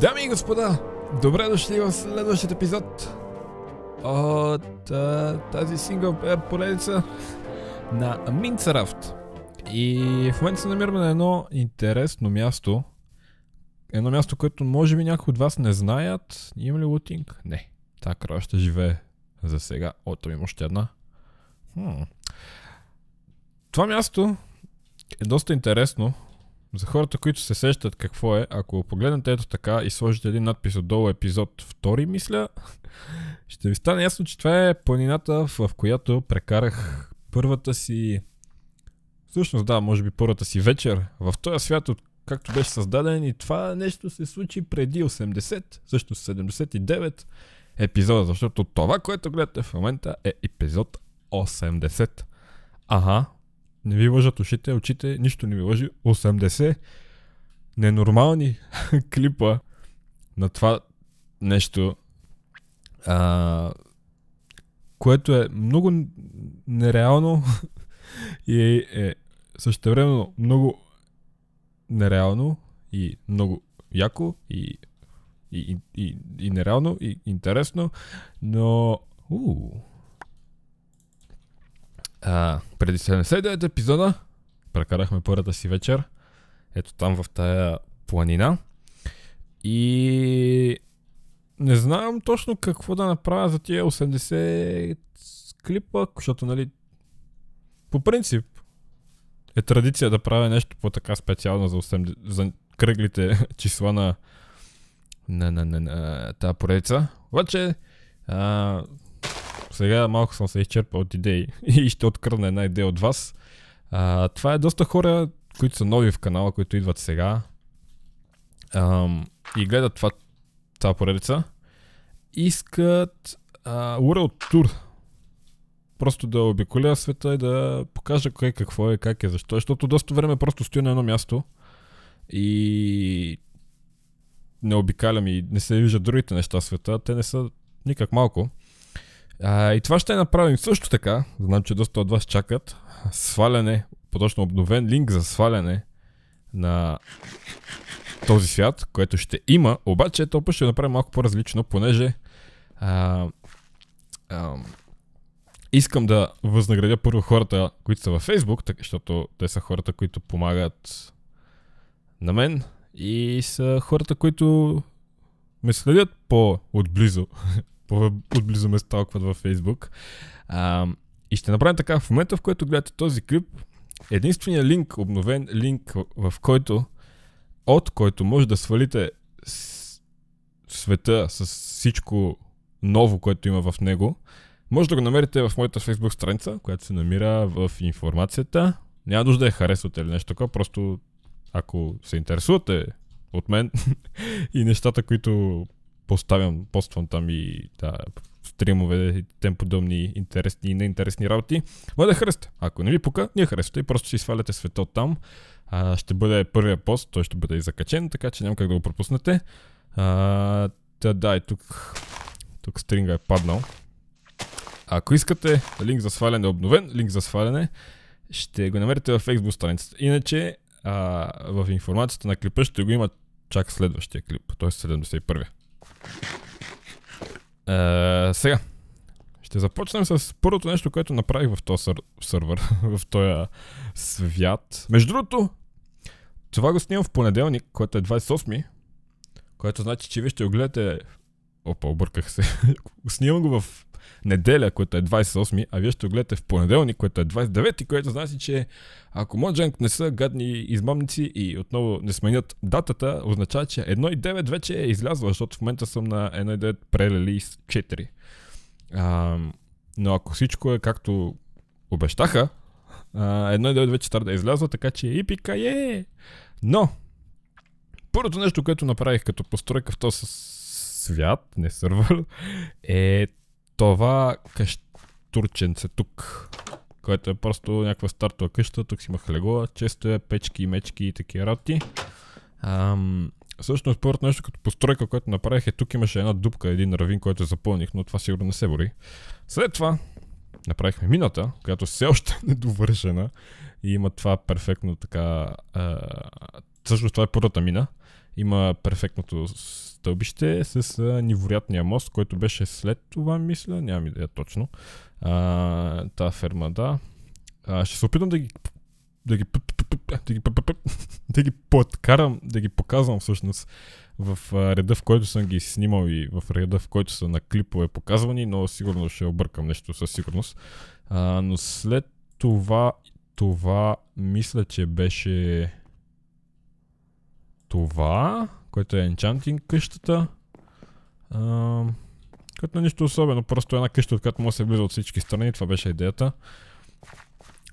Дами и господа, добре дошли в следващия епизод от а, тази сингъл е, поредица на Минцарафт. И в момента се намираме на едно интересно място. Едно място, което може би някои от вас не знаят. Има ли лутинг? Не. така крава ще живее за сега. О, там има още една. Хм. Това място е доста интересно за хората, които се сещат какво е. Ако погледнете ето така и сложите един надпис отдолу епизод 2, мисля, ще ви стане ясно, че това е планината, в която прекарах първата си... Всъщност да, може би първата си вечер в този свят, от както беше създаден и това нещо се случи преди 80, също 79 епизода, защото това, което гледате в момента е епизод 80. Ага, не ви лъжат ушите, очите, нищо не ви лъжи. 80 ненормални клипа на това нещо, а, което е много нереално и е също времено много нереално и много яко и и, и, и, и нереално, и интересно, но... -у. А, преди 79 епизода прекарахме първата си вечер. Ето там в тая планина. И не знам точно какво да направя за тия 80 клипа, защото нали по принцип е традиция да правя нещо по-така специално за, 80, за кръглите числа на на, на, на, на тази поредица. Обаче, а, сега малко съм се изчерпал от идеи и ще откръвна една идея от вас. А, това е доста хора, които са нови в канала, които идват сега а, и гледат това, тази поредица. Искат а, URL тур. Просто да обиколя света и да покажа кое какво е, как е, защо. Е, защото доста време просто стоя на едно място и не обикалям и не се виждат другите неща в света, те не са никак малко. А, и това ще направим също така. Знам, че доста от вас чакат. Сваляне, по-точно обновен линк за сваляне на този свят, което ще има. Обаче, то път ще направим малко по-различно, понеже а, а, искам да възнаградя първо хората, които са във Facebook, защото те са хората, които помагат на мен и са хората, които ме следят по-отблизо, по-отблизо ме сталкват във Фейсбук. А, и ще направим така, в момента в който гледате този клип, единствения линк, обновен линк, в който, от който може да свалите с... света с всичко ново, което има в него, може да го намерите в моята Facebook страница, която се намира в информацията. Няма нужда да я харесвате или нещо такова, просто ако се интересувате от мен и нещата, които поставям, поствам там и да, стримове и тем подобни интересни и неинтересни работи, може да харесате. Ако не ви пука, е харесате и просто си сваляте света от там. А, ще бъде първия пост, той ще бъде и закачен, така че няма как да го пропуснете. А, да, да, и тук, тук стринга е паднал. Ако искате линк за сваляне е обновен, линк за сваляне, ще го намерите в Facebook страницата. Иначе а, в информацията на клипа ще го има чак следващия клип, т.е. 71-я. сега, ще започнем с първото нещо, което направих в този сър... сървър, в този свят. Между другото, това го снимам в понеделник, който е 28-ми, което значи, че вие ще го гледате... Опа, обърках се. снимам го в неделя, което е 28, а вие ще го гледате в понеделник, което е 29, което значи, че ако Моджанг не са гадни измамници и отново не сменят датата, означава, че 1.9 вече е излязла, защото в момента съм на 1.9 пререлиз 4. А, но ако всичко е както обещаха, 1.9 вече трябва да е излязла, така че и е! Но, първото нещо, което направих като постройка в този свят, не сървър, е това къщурченце тук, което е просто някаква стартова къща. Тук си имах легла, често е печки, мечки и такива рати. Ам, всъщност първото нещо като постройка, което направих е тук имаше една дупка, един равин, който запълних, но това сигурно не се бори. След това направихме мината, която все още е недовършена и има това перфектно така... А, всъщност това е първата мина. Има перфектното стълбище е с а, невероятния мост, който беше след това, мисля, нямам идея точно. А, та ферма, да. А, ще се опитам да ги да ги, да ги, да ги подкарам, да ги показвам всъщност в реда, в който съм ги снимал и в реда, в който са на клипове показвани, но сигурно ще объркам нещо със сигурност. А, но след това, това мисля, че беше това което е Enchanting къщата. А, което нищо особено, просто една къща, от която може да се влиза от всички страни, това беше идеята.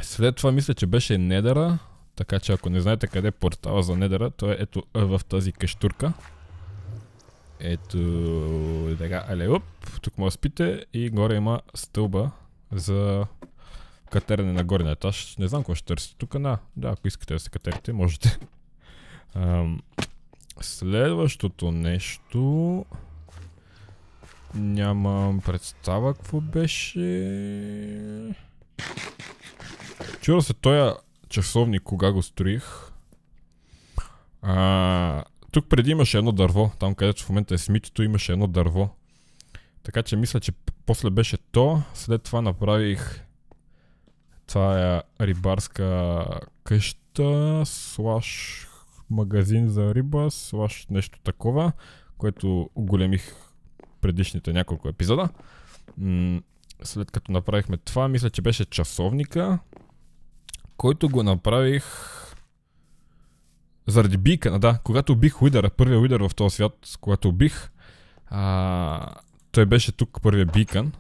След това мисля, че беше недъра, така че ако не знаете къде е портала за недъра, то е ето е в тази къщурка. Ето така, але оп, тук може да спите и горе има стълба за катерене на на етаж. Не знам какво ще търсите тук, на, да, ако искате да се катерите, можете. Ам, Следващото нещо... Нямам представа какво беше... Чува се тоя часовник, кога го строих. А, тук преди имаше едно дърво, там където в момента е смитито, имаше едно дърво. Така че мисля, че после беше то, след това направих това е рибарска къща, слаш магазин за риба, слаш нещо такова, което оголемих предишните няколко епизода. след като направихме това, мисля, че беше часовника, който го направих заради бийка, да, когато убих Уидъра, първия Уидър в този свят, когато убих, а, той беше тук първия бикан.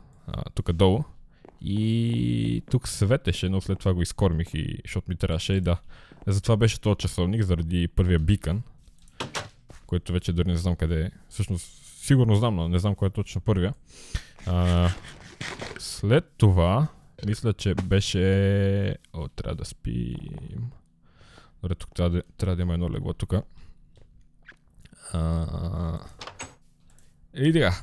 тук долу. И тук светеше, но след това го изкормих, и, защото ми трябваше и да е, затова беше този часовник, заради първия бикън, който вече дори не знам къде е. Всъщност, сигурно знам, но не знам кой е точно първия. А, след това, мисля, че беше... О, трябва да спим. Добре, тук трябва да, трябва да има едно легло тук. А... И така.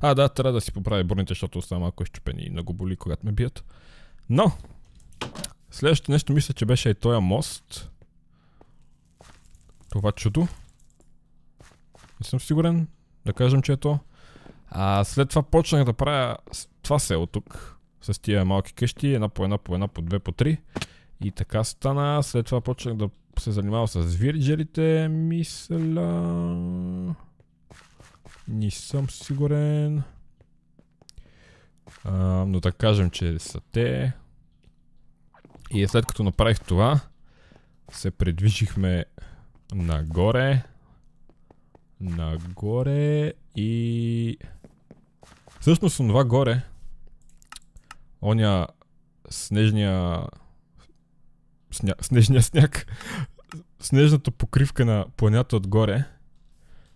А, да, трябва да си поправя бурните, защото оставам малко изчупени и много боли, когато ме бият. Но, Следващото нещо мисля, че беше и този мост. Това чудо. Не съм сигурен. Да кажем, че е то. А след това почнах да правя това село тук. С тия малки къщи. Една по една, по една, по две, по три. И така стана. След това почнах да се занимавам с вирджерите. Мисля... Не съм сигурен. А, но да кажем, че са те. И е, след като направих това, се предвижихме нагоре. Нагоре и... Всъщност това горе, оня снежния... Сня... Снежния сняг, снежната покривка на планята отгоре,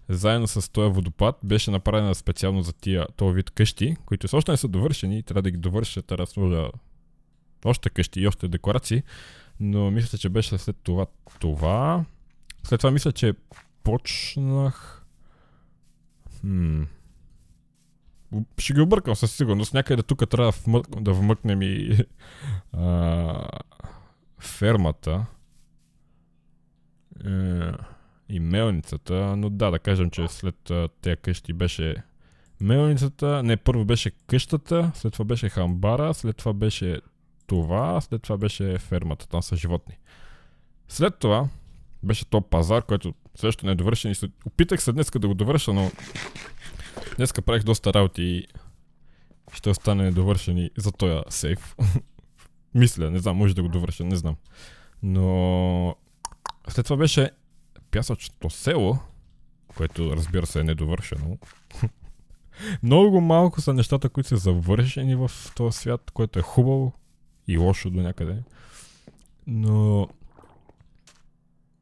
заедно с този водопад, беше направена специално за тия този вид къщи, които също не са довършени и трябва да ги довършат, раз да още къщи и още декларации, но мисля, че беше след това това. След това мисля, че почнах... Хм... Ще ги объркам със сигурност. Някъде тук трябва да, вмъкнем и а... фермата. Е... И мелницата, но да, да кажем, че след тези къщи беше мелницата, не, първо беше къщата, след това беше хамбара, след това беше това, след това беше фермата, там са животни. След това беше топ пазар, който също не е довършен и се... опитах се днеска да го довърша, но днеска правих доста работи и ще остане недовършен и за този сейф. Мисля, не знам, може да го довърша, не знам. Но след това беше пясъчното село, което разбира се е недовършено. Много малко са нещата, които са завършени в този свят, което е хубаво и лошо до някъде. Но...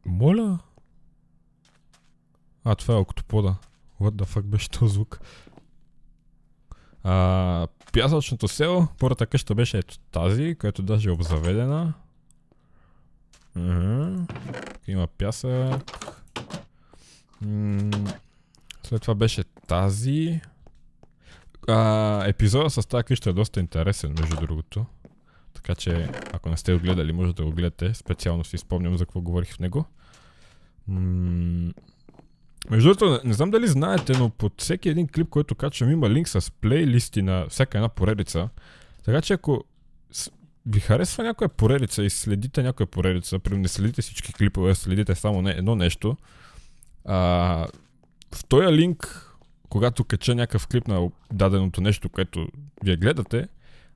Моля? А, това е октопода. What the fuck беше този звук? А, пясъчното село, първата къща беше ето тази, която даже е обзаведена. Uh-huh. Има пясък. След това беше тази. А, епизода с тази къща е доста интересен, между другото. Така че, ако не сте го гледали, може да го гледате. Специално си спомням за какво говорих в него. М- между другото, не знам дали знаете, но под всеки един клип, който качвам, има линк с плейлисти на всяка една поредица. Така че ако ви харесва някоя поредица и следите някоя поредица, примерно не следите всички клипове, следите само не, едно нещо, а, в този линк, когато кача някакъв клип на даденото нещо, което вие гледате,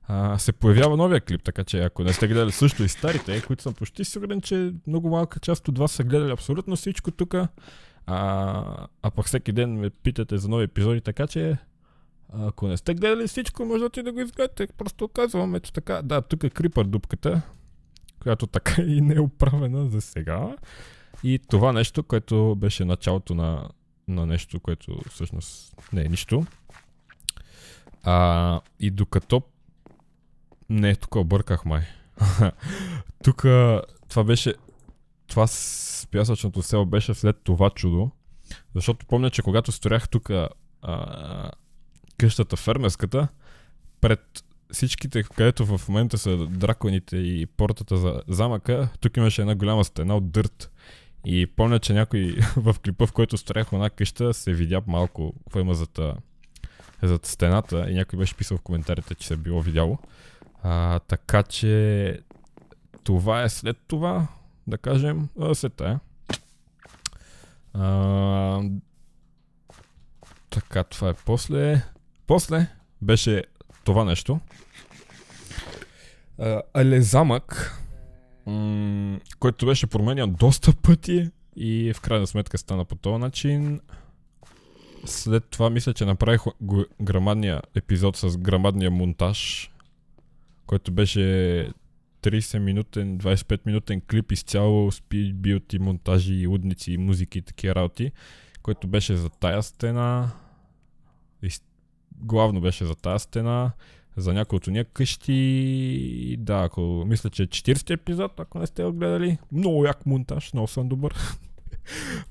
а, се появява новия клип, така че ако не сте гледали също и старите, които съм почти сигурен, че много малка част от вас са гледали абсолютно всичко тук, а, а пък всеки ден ме питате за нови епизоди, така че ако не сте гледали всичко, може да ти да го изгледате. Просто казвам, ето така. Да, тук е крипър дупката, която така и не е оправена за сега. И това нещо, което беше началото на, на нещо, което всъщност не е нищо. А, и докато не, тук обърках май. тук това беше... Това с пясъчното село беше след това чудо. Защото помня, че когато сторях тук къщата фермерската, пред всичките, където в момента са драконите и портата за замъка, тук имаше една голяма стена от дърт. И помня, че някой в клипа, в който сторях една къща, се видя малко какво има зад, зад стената и някой беше писал в коментарите, че се е било видяло. А, така че това е след това, да кажем, след тая. А, така, това е после. После беше това нещо. Але замък, който беше променян доста пъти и в крайна сметка стана по този начин. След това мисля, че направих грамадния епизод с грамадния монтаж, който беше 30-минутен, 25-минутен клип изцяло с билти, монтажи, и удници, и музики и такива работи, който беше за тая стена. Из... Главно беше за тая стена, за някои от уния къщи. Да, ако мисля, че е 40 епизод, ако не сте отгледали, много як монтаж, много съм добър.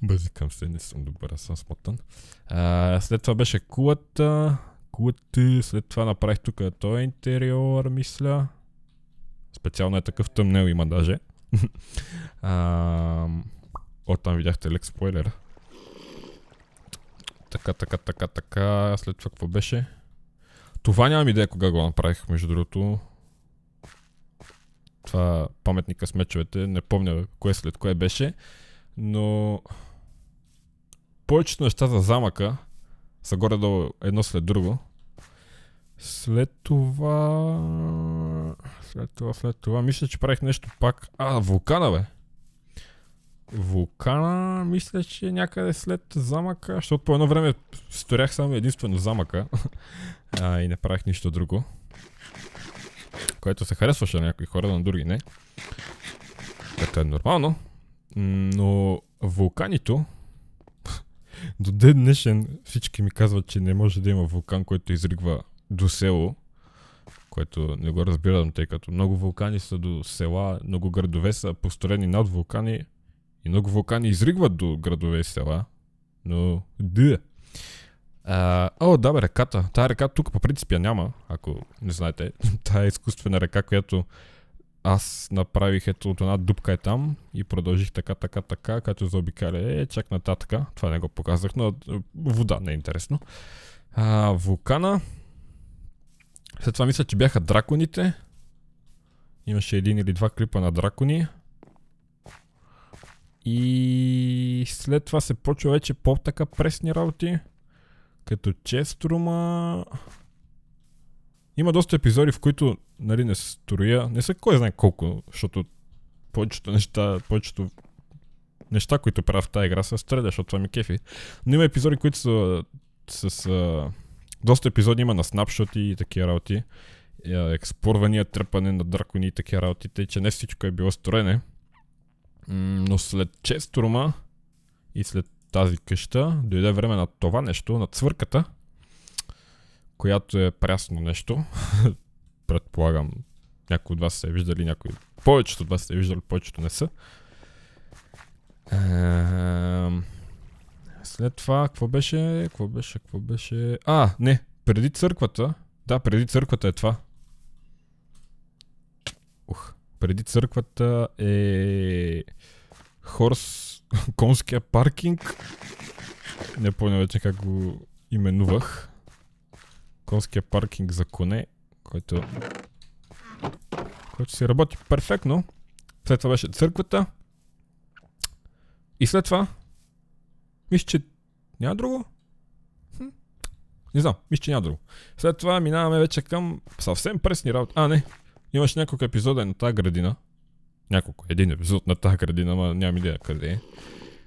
Бъзикам се, не съм добър, аз съм смотан. А, след това беше кулата, кути, след това направих тук този интериор, мисля. Специално е такъв тъмнел има даже. а, там видяхте лек спойлер. Така, така, така, така. След това какво беше? Това нямам идея кога го направих, между другото. Това паметника с мечовете. Не помня кое след кое беше. Но повечето неща за замъка са горе-долу едно след друго. След това... След това, след това... Мисля, че правих нещо пак. А, вулкана, бе! Вулкана, мисля, че някъде след замъка, защото по едно време сторях само единствено замъка а, и не правих нищо друго. Което се харесваше на някои хора, на други не. Като е нормално. Но вулканито до ден днешен всички ми казват, че не може да има вулкан, който изригва до село, което не го разбирам, тъй като много вулкани са до села, много градове са построени над вулкани и много вулкани изригват до градове и села, но да. А, о, да бе, реката. Тая река тук по принцип я няма, ако не знаете. Тая е изкуствена река, която аз направих ето от една дупка е там и продължих така, така, така, като заобикаля е, чак нататък. Това не го показах, но е, вода не е интересно. А, вулкана. След това мисля, че бяха драконите. Имаше един или два клипа на дракони. И след това се почва вече по-така пресни работи. Като Честрума... Има доста епизоди, в които нали, не строя. Не са кой знае колко, защото повечето неща, повечето неща, които правя в тази игра са стреля, защото това ми кефи. Но има епизоди, които са с... А, доста епизоди има на снапшоти и такива работи. Е, експорвания, тръпане на дракони и такива работи. Тъй, че не всичко е било строене. Но след честрума и след тази къща дойде време на това нещо, на цвърката която е прясно нещо. Предполагам, някои от вас са е виждали, някои... Повечето от вас са е виждали, повечето не са. След това, какво беше? Какво беше? Какво беше? А, не, преди църквата. Да, преди църквата е това. Ух, преди църквата е... Хорс... Конския паркинг. Не помня вече как го именувах конския паркинг за коне, който, който си работи перфектно. След това беше църквата. И след това, мисля, че няма друго. Хм. Не знам, мисля, че няма друго. След това минаваме вече към съвсем пресни работи. А, не. Имаше няколко епизода на тази градина. Няколко. Един епизод на тази градина, ама нямам идея къде е.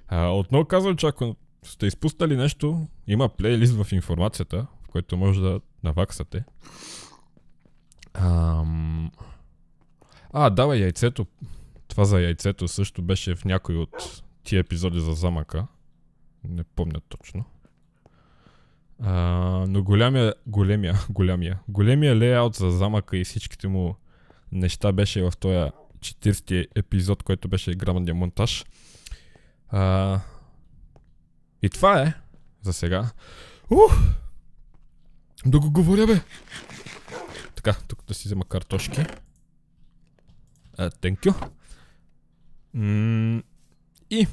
А, отново казвам, че ако сте изпуснали нещо, има плейлист в информацията, в който може да наваксат Ам... А, давай яйцето. Това за яйцето също беше в някой от тия епизоди за замъка. Не помня точно. А, но голямия, големия, голямия, големия лейаут за замъка и всичките му неща беше в този 40 епизод, който беше грамотния монтаж. А, и това е за сега. Ух! Да го говоря, бе! Така, тук да си взема картошки. Uh, thank you. Mm, и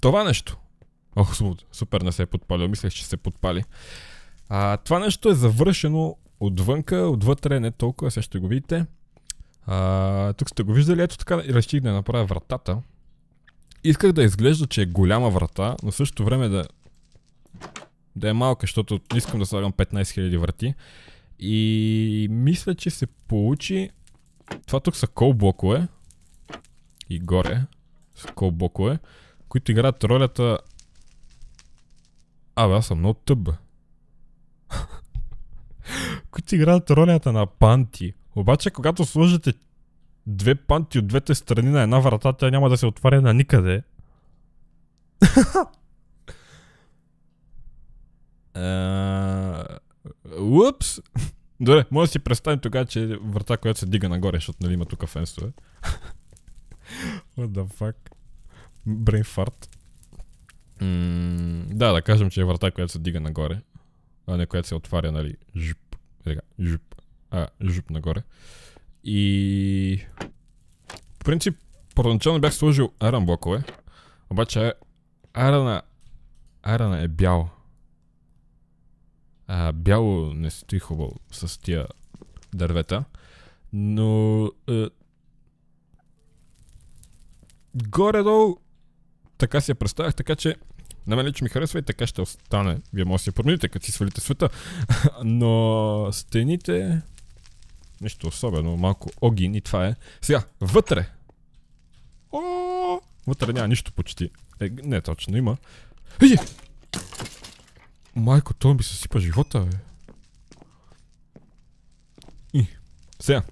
това нещо. Ох, супер, не се е подпалил. Мислех, че се подпали. А, това нещо е завършено отвънка, отвътре не толкова, сега ще го видите. А, тук сте го виждали, ето така разчих да направя вратата. Исках да изглежда, че е голяма врата, но също време да да е малка, защото искам да слагам 15 000 врати. И мисля, че се получи... Това тук са колблокове. И горе с колблокове, които играят ролята... Абе, аз съм много тъб. които играят ролята на панти. Обаче, когато сложите две панти от двете страни на една врата, тя няма да се отваря на никъде. Е, Упс! Добре, може да си представим тогава, че е врата, която се дига нагоре, защото нали има тук фенстове. What the fuck? Brain fart. Mm, да, да кажем, че е врата, която се дига нагоре, а не която се отваря, нали, жуп, Рега, жуп, а, жуп нагоре. И... В принцип, първоначално бях сложил аран блокове, обаче арана, арана е, е бял. А, бяло не стои хубаво с тия дървета. Но... Е, горе-долу така си я представях, така че на мен лично ми харесва и така ще остане. Вие може да си я промените, като си свалите света. Но стените... Нещо особено, малко огин и това е. Сега, вътре! О, вътре няма нищо почти. Е, не точно, има. Е, е! Майко, той ми се сипа живота, бе. И, сега.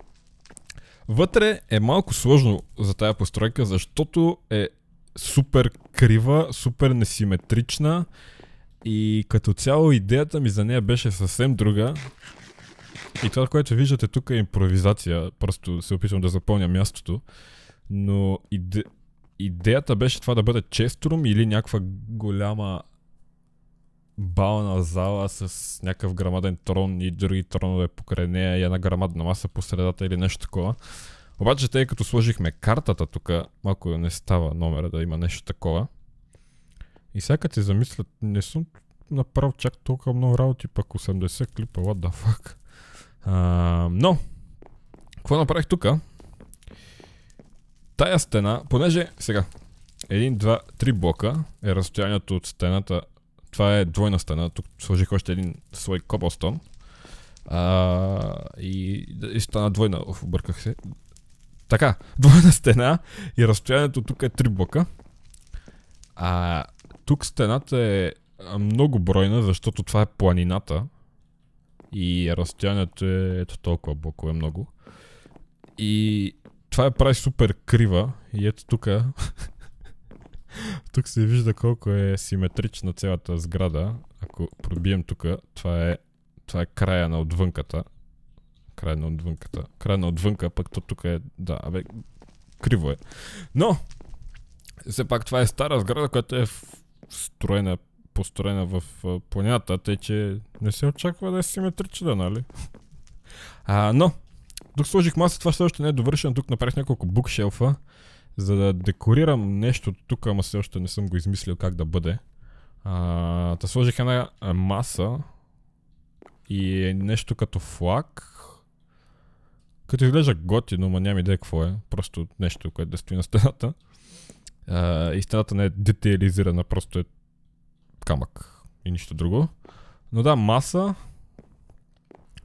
Вътре е малко сложно за тая постройка, защото е супер крива, супер несиметрична и като цяло идеята ми за нея беше съвсем друга. И това, което виждате тук е импровизация, просто се опитвам да запълня мястото. Но иде... идеята беше това да бъде честрум или някаква голяма бална зала с някакъв грамаден трон и други тронове покрай нея и една грамадна маса по средата или нещо такова. Обаче тъй като сложихме картата тук, малко не става номера да има нещо такова. И сега се замислят, не съм направил чак толкова много работи, пък 80 клипа, what the fuck. А, но, какво направих тук? Тая стена, понеже сега, един, два, три блока е разстоянието от стената това е двойна стена. Тук сложих още един слой коблстон. и, и стана двойна. Оф, обърках се. Така, двойна стена и разстоянието тук е три блока. А тук стената е много бройна, защото това е планината. И разстоянието е ето толкова блокове много. И това я прави супер крива. И ето тук Тук се вижда колко е симетрична цялата сграда. Ако пробием тук, това е, това е края на отвънката. Край на отвънката. Край на отвънка, пък то тук е... Да, абе, криво е. Но! Все пак това е стара сграда, която е строена, построена в планета, тъй че не се очаква да е симетрична, нали? А, но, тук сложих маса, това все още не е довършено. Тук направих няколко букшелфа за да декорирам нещо тук, ама все още не съм го измислил как да бъде. А, та сложих една маса и е нещо като флаг. Като изглежда готино, но няма идея какво е. Просто нещо, което да стои на стената. А, и стената не е детайлизирана, просто е камък и нищо друго. Но да, маса.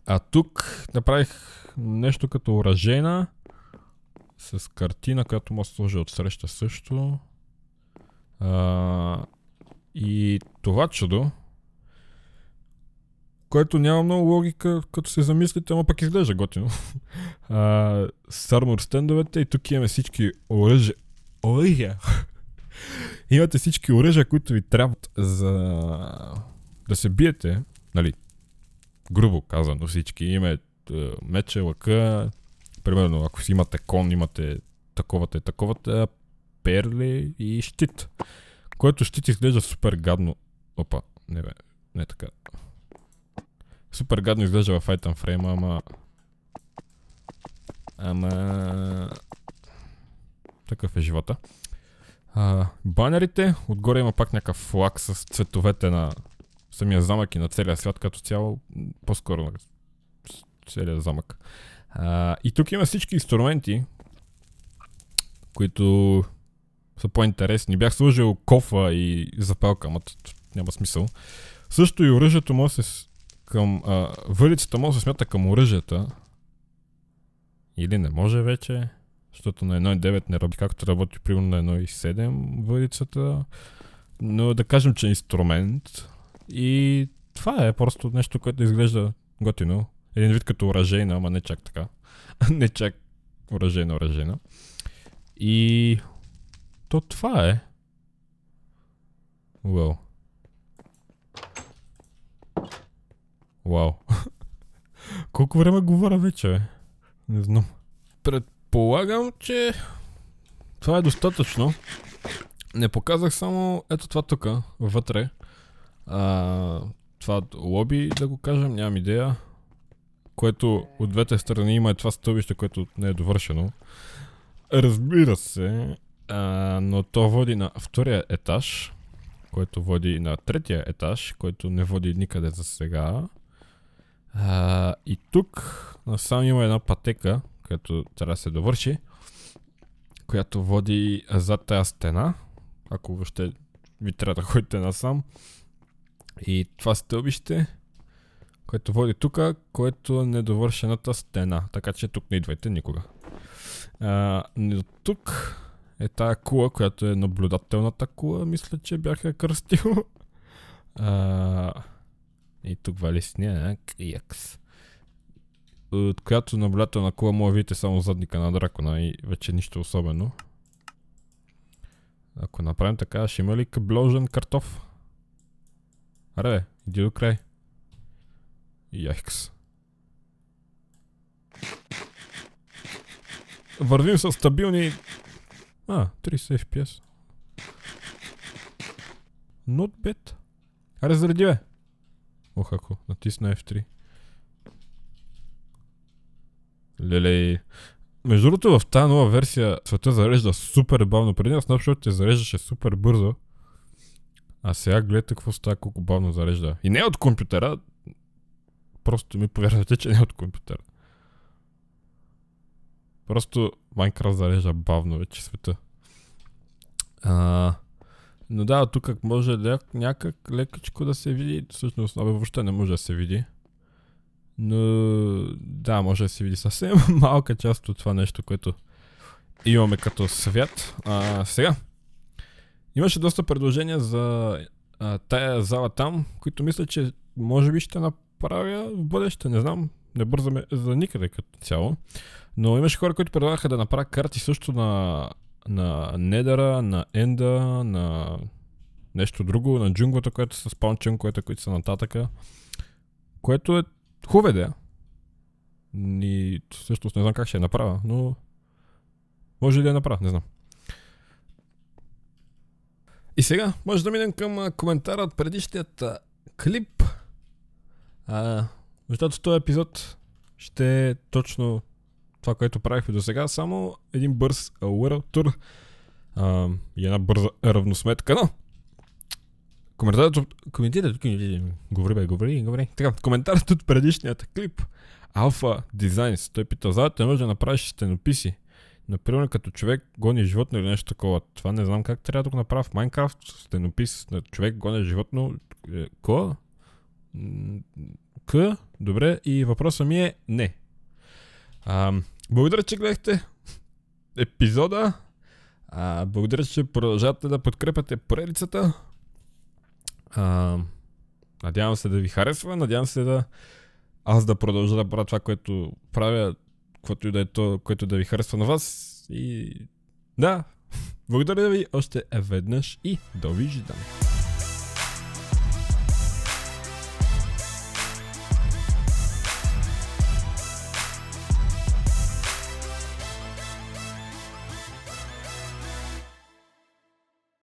А тук направих нещо като оръжена с картина, която може да сложи отсреща също. А, и това чудо, което няма много логика, като се замислите, ама пък изглежда готино. А, с армор стендовете и тук имаме всички оръжия. Оръжия! Имате всички оръжия, които ви трябват за да се биете, нали, грубо казано всички. имаме мече, лъка, примерно, ако си имате кон, имате таковата и таковата, перли и щит. Който щит изглежда супер гадно. Опа, не бе, не е така. Супер гадно изглежда в Item Frame, ама... Ама... Такъв е живота. А, банерите, отгоре има пак някакъв флаг с цветовете на самия замък и на целия свят като цяло. По-скоро на целия замък. А, и тук има всички инструменти, които са по-интересни. Бях сложил кофа и запалка, ама няма смисъл. Също и оръжието му се към... вълицата му се смята към оръжията. Или не може вече, защото на 1.9 не работи както работи примерно на 1.7 вълицата. Но да кажем, че е инструмент. И това е просто нещо, което изглежда готино. Един вид като уражейна, ама не чак така. не чак уражейна, уражейна. И... То това е. Уау. Уау. Колко време говоря вече, бе? Не знам. Предполагам, че... Това е достатъчно. Не показах само ето това тук, вътре. А, това лоби, да го кажем, нямам идея което от двете страни има е това стълбище, което не е довършено. Разбира се, а, но то води на втория етаж, който води на третия етаж, който не води никъде за сега. А, и тук насам има една пътека, която трябва да се довърши, която води зад тази стена, ако въобще ви трябва да ходите насам. И това стълбище което води тук, което е недовършената стена. Така че тук не идвайте никога. А, тук е тая кула, която е наблюдателната кула, мисля, че бях я кръстил. А, и тук вали сня, якс. От която наблюдателна кула може да видите само задника на дракона и вече нищо особено. Ако направим така, ще има ли кабложен картоф? Аре, иди до край. Yikes. Вървим с стабилни... А, 30 FPS. Not bad. Харе заради бе. Ох, ако натисна F3. Лелей. Между другото, в тази нова версия света зарежда супер бавно. Преди на Snapshot те зареждаше супер бързо. А сега гледате какво става, колко бавно зарежда. И не от компютъра, просто ми повярвате, че не е от компютър. Просто Майнкрафт зарежда бавно вече света. А, но да, тук може да някак лекачко да се види. Всъщност, абе, въобще не може да се види. Но да, може да се види съвсем малка част от това нещо, което имаме като свят. А, сега, имаше доста предложения за а, тая зала там, които мисля, че може би ще, нап правя в бъдеще, не знам. Не бързаме за никъде като цяло. Но имаше хора, които предлагаха да направя карти също на, на Недера, на Енда, на нещо друго, на джунглата, което са спаунчен, което, които са нататъка. Което е хубава идея. И всъщност не знам как ще я направя, но може ли да я направя, не знам. И сега може да минем към коментара от предишният клип, а, защото този епизод ще е точно това, което правихме до сега, само един бърз World Tour а, и една бърза равносметка, но коментарът, коментират, говори бе, говори, говори. Така, коментарът от предишният клип Алфа Дизайнс. той пита, за те може да направиш стенописи, Например, като човек гони животно или нещо такова. Това не знам как трябва да го направя в Майнкрафт. Стенопис на човек гони животно. Е, Кола? К. Добре. И въпросът ми е не. А, благодаря, че гледахте епизода. А, благодаря, че продължавате да подкрепяте поредицата. А, надявам се да ви харесва. Надявам се да аз да продължа да правя това, което правя, което и да е то, което да ви харесва на вас. И да, благодаря ви още веднъж и довиждане.